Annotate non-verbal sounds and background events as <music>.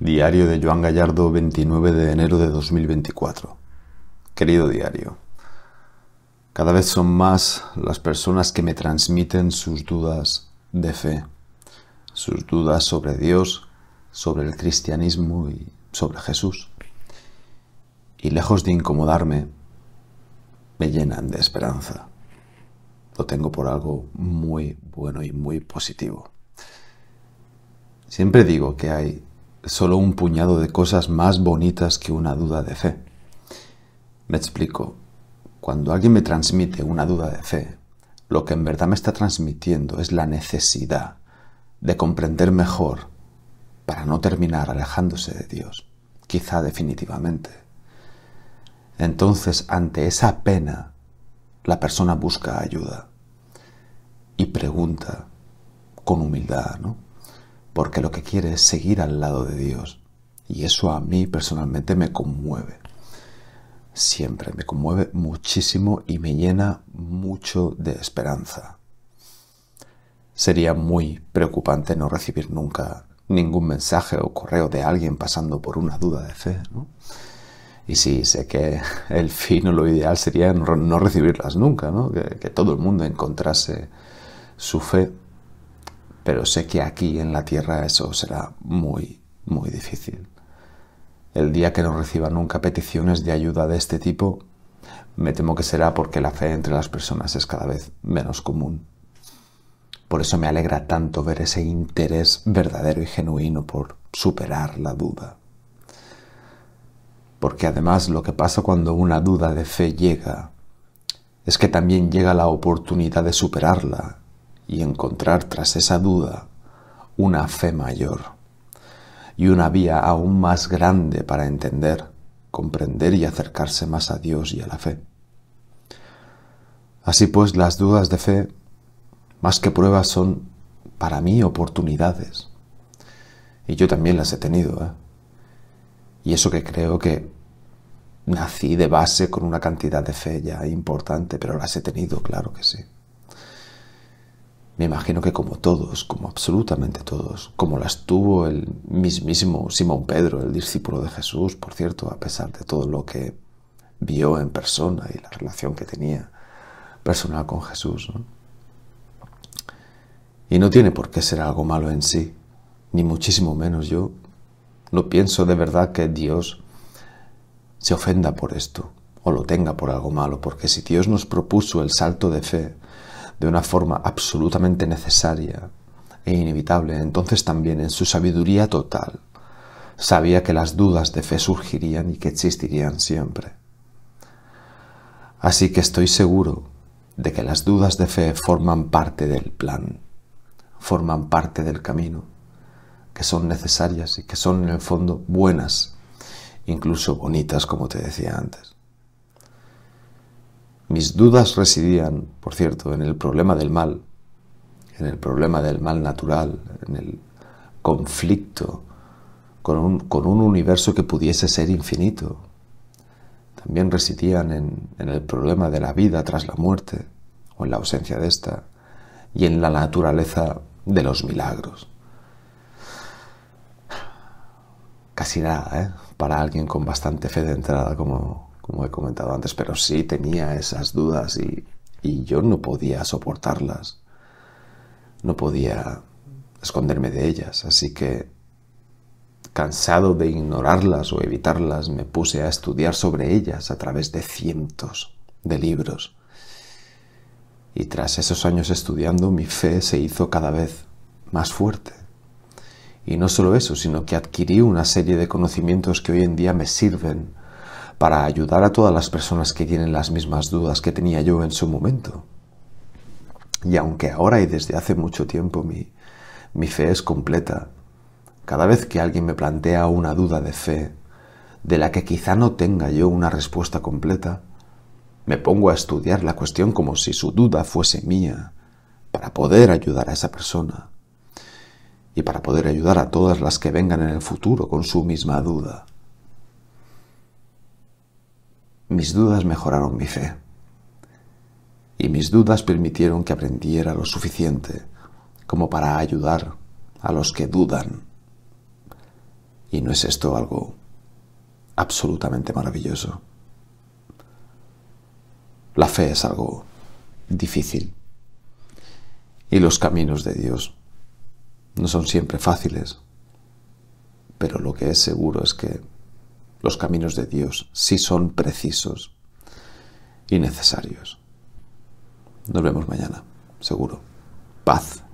Diario de Joan Gallardo, 29 de enero de 2024. Querido diario, cada vez son más las personas que me transmiten sus dudas de fe, sus dudas sobre Dios, sobre el cristianismo y sobre Jesús. Y lejos de incomodarme, me llenan de esperanza. Lo tengo por algo muy bueno y muy positivo. Siempre digo que hay solo un puñado de cosas más bonitas que una duda de fe. Me explico. Cuando alguien me transmite una duda de fe, lo que en verdad me está transmitiendo es la necesidad de comprender mejor para no terminar alejándose de Dios, quizá definitivamente. Entonces, ante esa pena, la persona busca ayuda y pregunta con humildad, ¿no? porque lo que quiere es seguir al lado de Dios. Y eso a mí personalmente me conmueve. Siempre me conmueve muchísimo y me llena mucho de esperanza. Sería muy preocupante no recibir nunca ningún mensaje o correo de alguien pasando por una duda de fe. Y sí, sé que <laughs> el fin o lo ideal sería no recibirlas nunca, ¿no? que, que todo el mundo encontrase su fe pero sé que aquí en la tierra eso será muy, muy difícil. El día que no reciba nunca peticiones de ayuda de este tipo, me temo que será porque la fe entre las personas es cada vez menos común. Por eso me alegra tanto ver ese interés verdadero y genuino por superar la duda. Porque además lo que pasa cuando una duda de fe llega es que también llega la oportunidad de superarla y encontrar tras esa duda una fe mayor y una vía aún más grande para entender, comprender y acercarse más a Dios y a la fe. Así pues, las dudas de fe, más que pruebas, son para mí oportunidades. Y yo también las he tenido. ¿eh? Y eso que creo que nací de base con una cantidad de fe ya importante, pero las he tenido, claro que sí me imagino que como todos, como absolutamente todos, como las tuvo el mismísimo Simón Pedro, el discípulo de Jesús, por cierto, a pesar de todo lo que vio en persona y la relación que tenía personal con Jesús. Y no tiene por qué ser algo malo en sí, ni muchísimo menos yo. No pienso de verdad que Dios se ofenda por esto o lo tenga por algo malo, porque si Dios nos propuso el salto de fe, de una forma absolutamente necesaria e inevitable, entonces también en su sabiduría total sabía que las dudas de fe surgirían y que existirían siempre. Así que estoy seguro de que las dudas de fe forman parte del plan, forman parte del camino, que son necesarias y que son en el fondo buenas, incluso bonitas, como te decía antes. Mis dudas residían, por cierto, en el problema del mal, en el problema del mal natural, en el conflicto con un, universo que pudiese ser infinito. También residían en, en el problema de la vida tras la muerte, o en la ausencia de esta, y en la naturaleza de los milagros. Casi nada, ¿eh? Para alguien con bastante fe de entrada como, como he comentado antes, pero sí tenía esas dudas y, yo no podía soportarlas. No podía esconderme de ellas, así que cansado de ignorarlas o evitarlas, me puse a estudiar sobre ellas a través de cientos de libros. Y tras esos años estudiando, mi fe se hizo cada vez más fuerte. Y no solo eso, sino que adquirí una serie de conocimientos que hoy en día me sirven para ayudar a todas las personas que tienen las mismas dudas que tenía yo en su momento. Y aunque ahora y desde hace mucho tiempo mi, mi fe es completa, cada vez que alguien me plantea una duda de fe, de la que quizá no tenga yo una respuesta completa, me pongo a estudiar la cuestión como si su duda fuese mía, para poder ayudar a esa persona y para poder ayudar a todas las que vengan en el futuro con su misma duda. Mis dudas mejoraron mi fe. Y mis dudas permitieron que aprendiera lo suficiente como para ayudar a los que dudan. ¿Y no es esto algo absolutamente maravilloso? La fe es algo difícil. Y los caminos de Dios no son siempre fáciles. Pero lo que es seguro es que los caminos de Dios sí son precisos y necesarios. Nos vemos mañana, seguro. Paz.